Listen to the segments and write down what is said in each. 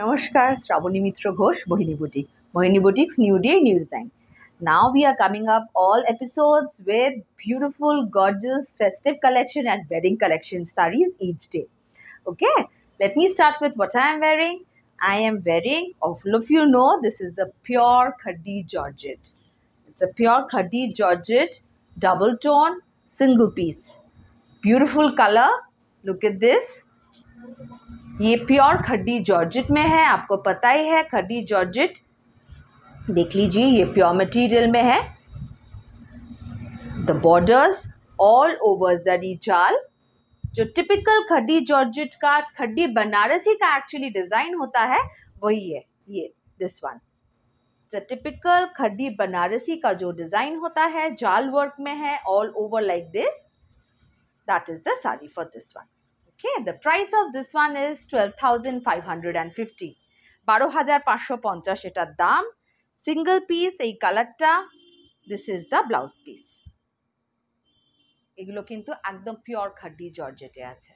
নমস্কার Shraboni Mitra Ghosh Mohini boutique Mohini boutiques new day new design now we are coming up all episodes with beautiful gorgeous festive collection and wedding collection saris each day okay let me start with what i am wearing i am wearing Of all of you know this is a pure khadi georgette it's a pure khadi georgette double tone single piece beautiful color look at this ये pure khaddi georgette में है आपको पता ही है खड्डी जॉर्जिट देख लीजिए ये प्योर मटेरियल में है the borders all over zari जाल जो टिपिकल खड्डी जॉर्जिट का खड्डी बनारसी का एक्चुअली डिज़ाइन होता है वही है ये this one the typical khaddi Banarasi का जो डिज़ाइन होता है जाल वर्क में है all over like this that is the sari for this one okay the price of this one is 12550 12550 এটার দাম সিঙ্গেল পিস এই কালারটা this this is the blouse piece কিন্তু kintu pure pure khadi georgette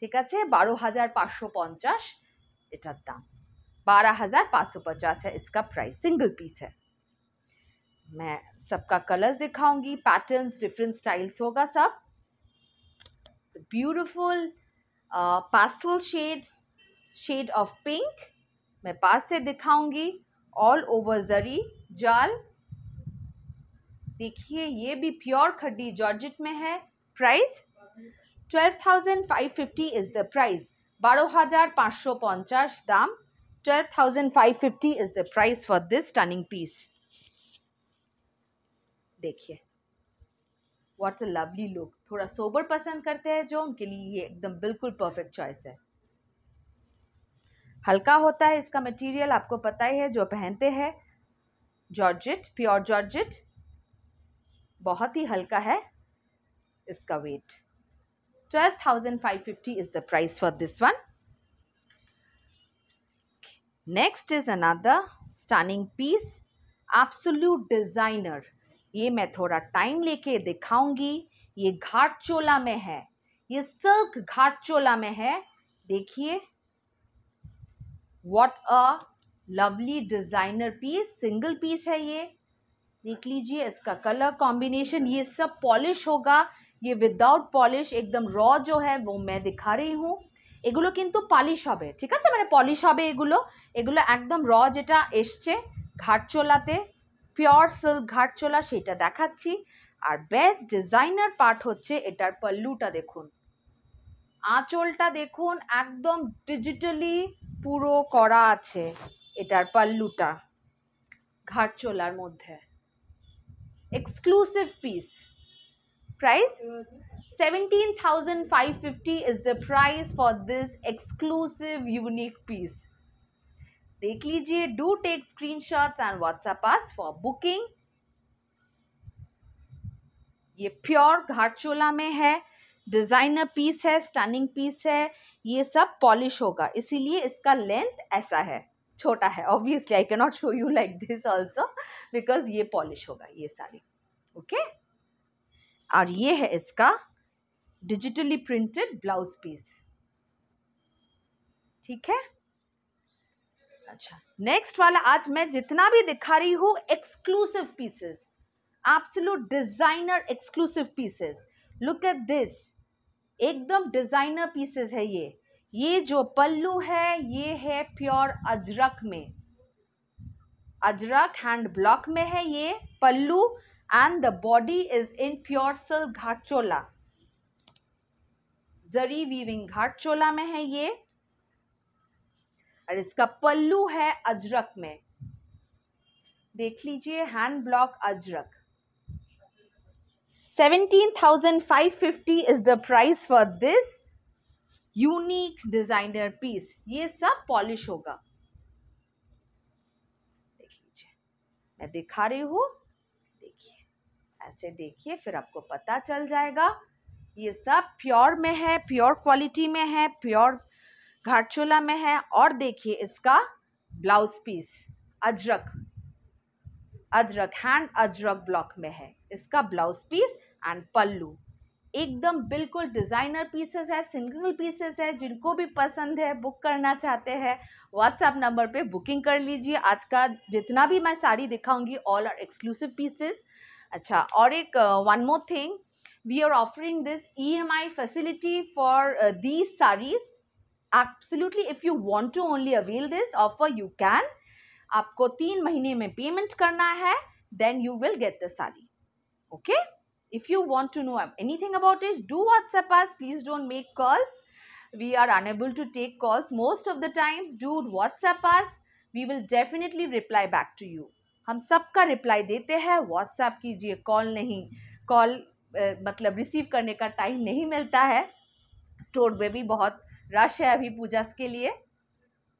ঠিক আছে বারো হাজার পাঁচশো পঞ্চাশ এটার দাম बारह हज़ार पाँच सौ पचास है इसका प्राइस सिंगल पीस है मैं सबका कलर्स दिखाऊंगी पैटर्न्स डिफरेंट स्टाइल्स होगा सब beautiful pastel shade shade of pink मैं पास से दिखाऊंगी ऑल ओवर जरी जाल देखिए ये भी प्योर खड्डी जॉर्जेट में है price twelve thousand five fifty is the price बारह हज़ार पाँच सौ पंचाश दाम twelve thousand five fifty is the price for this turning piece देखिए व्हाट्स अ लवली लुक थोड़ा सोबर पसंद करते हैं जो उनके लिए ये एकदम बिल्कुल परफेक्ट चॉइस है हल्का होता है इसका मटेरियल आपको पता ही है जो पहनते हैं जॉर्जेट प्योर जॉर्जेट बहुत ही हल्का है इसका weight twelve thousand five fifty is the price for this one next is another stunning piece absolute designer ये मैं थोड़ा टाइम लेके दिखाऊंगी ये घाट चोला में है ये सिल्क घाट चोला में है देखिए what a lovely designer piece single piece है ये देख लीजिए इसका कलर कॉम्बिनेशन ये सब पॉलिश होगा ये विदाउट पॉलिश एकदम रॉ जो है वो मैं दिखा रही हूँ एगुलो किन्तु पॉलिश है ठीक है तो मैंने पॉलिश है एगुलो एगुलो एकदम रॉ जेटा एस घाट चोलाते পিওর সিল্ক ঘাটচোলা সেটা দেখাচ্ছি আর বেস্ট ডিজাইনার পার্ট হচ্ছে এটার পাল্লুটা দেখুন আঁচলটা দেখুন একদম ডিজিটালি পুরো করা আছে এটার পাল্লুটা ঘাটচোলার মধ্যে exclusive piece price seventeen thousand five fifty is the price for this exclusive unique piece देख लीजिए do take screenshots and WhatsApp पास फॉर बुकिंग ये प्योर घाटचोला में है डिज़ाइनर पीस है स्टनिंग पीस है ये सब पॉलिश होगा इसीलिए इसका लेंथ ऐसा है छोटा है obviously I cannot show you like this also because ये पॉलिश होगा ये सारी ओके okay? और ये है इसका डिजिटली प्रिंटेड ब्लाउज पीस ठीक है अच्छा नेक्स्ट वाला आज मैं जितना भी दिखा रही हूँ exclusive pieces absolute designer exclusive pieces look at this एकदम डिजाइनर पीसेस है ये ये जो पल्लू है ये है प्योर अजरक में अजरक हैंड ब्लॉक में है ये pallu and the body is in pure silk घाट चोला जरी वीविंग घाट चोला में है ये और इसका पल्लू है अजरक में देख लीजिए hand block ajrakh seventeen thousand five fifty is the price for this unique designer piece ये सब पॉलिश होगा देख लीजिए मैं दिखा रही हूँ देखिए ऐसे देखिए फिर आपको पता चल जाएगा ये सब प्योर में है प्योर क्वालिटी में है प्योर घाटचोला में है और देखिए इसका blouse piece ajrakh ajrakh hand ajrakh block में है इसका ब्लाउज पीस एंड पल्लू एकदम बिल्कुल डिज़ाइनर पीसेस है सिंगल पीसेस है जिनको भी पसंद है बुक करना चाहते हैं व्हाट्सएप नंबर पे बुकिंग कर लीजिए आज का जितना भी मैं साड़ी दिखाऊंगी ऑल आर एक्सक्लूसिव पीसेस अच्छा और एक one more thing we are offering this E M I facility for these saris absolutely if you want to only avail this offer you can आपको तीन महीने में पेमेंट करना है then you will get this sari okay if you want to know anything about it do WhatsApp us please don't make calls we are unable to take calls most of the times do WhatsApp us we will definitely reply back to you हम सबका reply देते हैं WhatsApp कीजिए call नहीं call मतलब receive करने का time नहीं मिलता है स्टोर में भी बहुत रश है अभी पूजा के लिए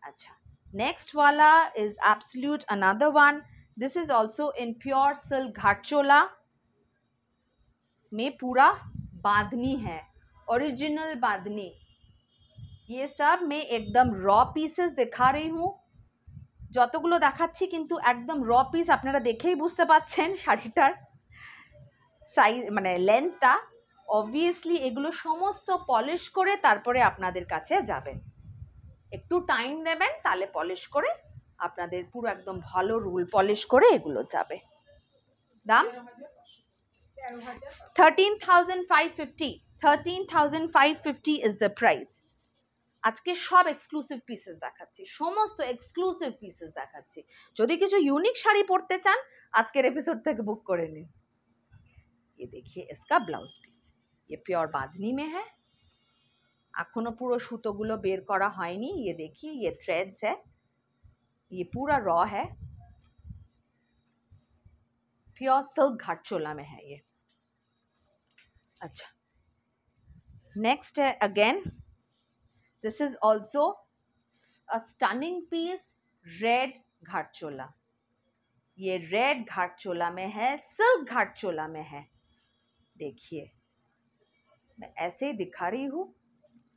अच्छा नेक्स्ट वाला is absolute another one this is also in pure silk घाटचोला में पूरा बांधनी है ओरिजिनल बांधनी ये सब मैं एकदम रॉ पीसेस दिखा रही हूँ जोगुलो देखा কিন্তু एकदम रॉ पीस अपनारा देखे ही बुझते शाड़ीटार सज मैं लेंथटा অবভিয়াসলি এগুলো সমস্ত পলিশ করে তারপরে আপনাদের কাছে যাবেন একটু টাইম দেবেন তাহলে পলিশ করে আপনাদের পুরো একদম ভালো রুল পলিশ করে এগুলো যাবে দাম thirteen thousand five fifty thirteen thousand five fifty is the price আজকে সব এক্সক্লুসিভ পিসেস দেখাচ্ছি সমস্ত এক্সক্লুসিভ পিসেস দেখাচ্ছি যদি কিছু ইউনিক শাড়ি পরতে চান আজকের এপিসোড থেকে বুক করে নিন এ দেখি এসকা ব্লাউজ পিস ये प्योर বাঁধনি में है পুরো সুতোগুলো बेर করা है ये देखिए ये थ्रेड्स है ये पूरा रॉ है प्योर सिल्क घाटचोला में है ये अच्छा नेक्स्ट है again this is also a stunning piece red घाटचोला ये रेड घाटचोला में है सिल्क घाटचोला में है देखिए मैं ऐसे ही दिखा रही हूँ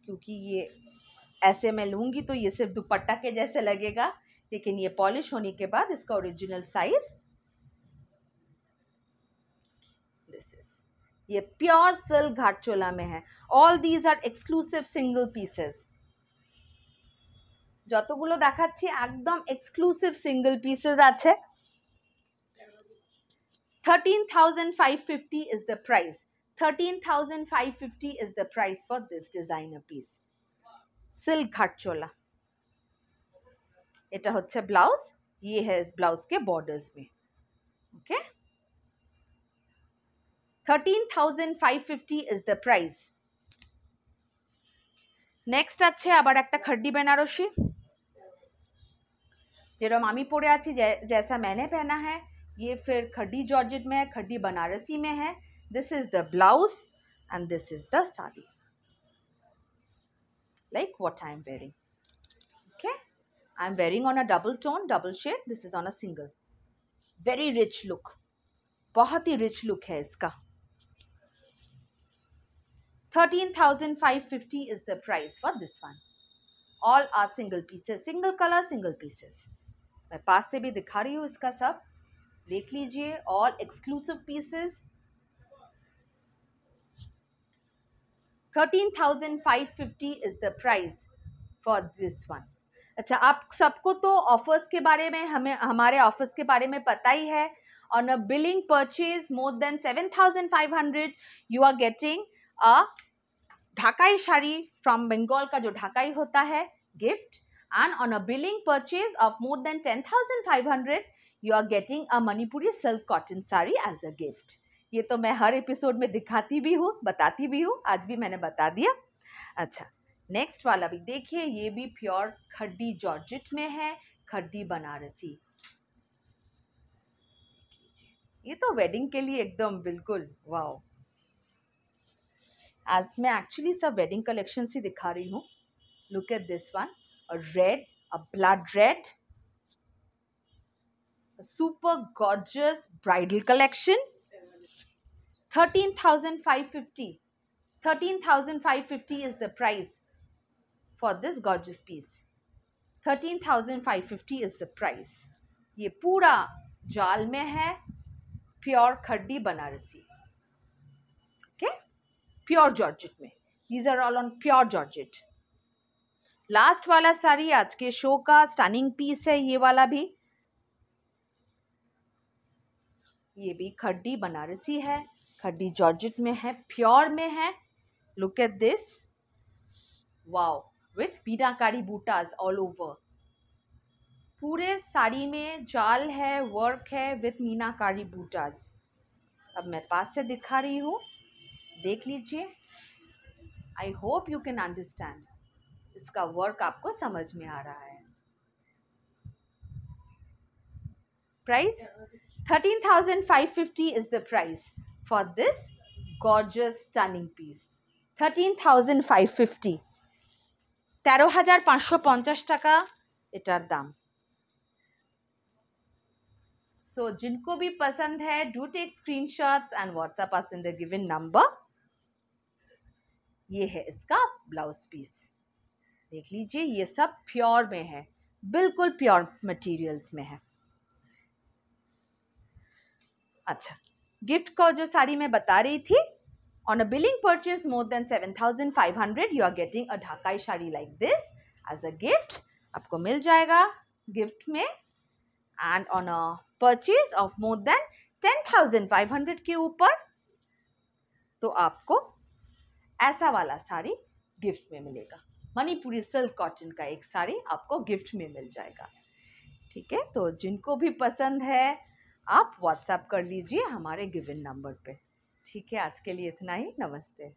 क्योंकि ये ऐसे मैं लूँगी तो ये सिर्फ दुपट्टा के जैसे लगेगा लेकिन ये पॉलिश होने के बाद इसका ओरिजिनल साइज़ दिस इज़ ये प्योर सिल्क घाट चोला में है all these are exclusive single pieces যতগুলো দেখাচ্ছি একদম এক্সক্লুসিভ সিঙ্গল পিসেস আছে thirteen thousand five fifty is the price 13,550 is the price for this designer piece. Silk घाट चोला এটা হচ্ছে ব্লাউজ ये है इस ब्लाउज के बॉर्डर्स में okay thirteen thousand five fifty is the price next আছে আবার একটা খड्डी বেনারসি যেরকম আমি পরে আছি जैसा मैंने पहना है ये फिर खड्डी जॉर्जेट में है खड्डी बनारसी में है This is the blouse and this is the sari. Like what I am wearing. Okay. I am wearing on a double tone, double shade. This is on a single. Very rich look. bahut hi rich look hai iska 13550 is the price for this one all are single pieces single color single pieces colour single pieces मैं पास से भी दिखा रही हूँ इसका सब देख लीजिए all exclusive pieces 13,550 is the price for this one अच्छा आप सबको तो ऑफर्स के बारे में हमें हमारे ऑफर्स के बारे में पता ही है on a billing purchase more than 7,500 you are getting a Dhakai sari from Bengal का जो ढाकाई होता है gift and on a billing purchase of more than 10,500 you are getting a Manipuri silk cotton sari as a gift ये तो मैं हर एपिसोड में दिखाती भी हूँ बताती भी हूँ आज भी मैंने बता दिया अच्छा नेक्स्ट वाला भी देखिए ये भी प्योर खड्डी जॉर्जिट में है खड्डी बनारसी ये तो वेडिंग के लिए एकदम बिल्कुल वाओ आज मैं एक्चुअली सब वेडिंग कलेक्शन से दिखा रही हूँ look at this one red a blood red super gorgeous bridal collection thirteen thousand five fifty thirteen thousand five fifty is the price for this gorgeous piece thirteen thousand five fifty is the price ये पूरा जाल में है pure khaddi Banarasi okay pure georgette में these are all on pure georgette last वाला साड़ी आज के show का स्टनिंग पीस है ये वाला भी ये भी खड्डी बनारसी है खड्डी जॉर्जेट में है प्योर में है look at this wow with पीनाकारी बूटाज ऑल ओवर पूरे साड़ी में जाल है वर्क है विथ मीनाकारी बूटाज अब मैं पास से दिखा रही हूँ देख लीजिए I hope you can understand इसका वर्क आपको समझ में आ रहा है price thirteen thousand five fifty is the price for this gorgeous stunning piece. 13,550. তেরো হাজার পাঁচশো পঞ্চাশ টাকা এটার দাম सो so, जिनको भी पसंद है do take screen screenshots and WhatsApp us in the given number ये है इसका ब्लाउज पीस देख लीजिए ये सब प्योर में है बिल्कुल प्योर मटीरियल्स में है अच्छा गिफ्ट को जो साड़ी मैं बता रही थी on a billing purchase more than seven thousand five hundred you are getting a Dhakai sari like this as a gift आपको मिल जाएगा गिफ्ट में and on a purchase of more than ten thousand five hundred के ऊपर तो आपको ऐसा वाला साड़ी गिफ्ट में मिलेगा मणिपुरी सिल्क कॉटन का एक साड़ी आपको गिफ्ट में मिल जाएगा ठीक है तो जिनको भी पसंद है आप व्हाट्सएप कर लीजिए हमारे गिवन नंबर पे ठीक है आज के लिए इतना ही नमस्ते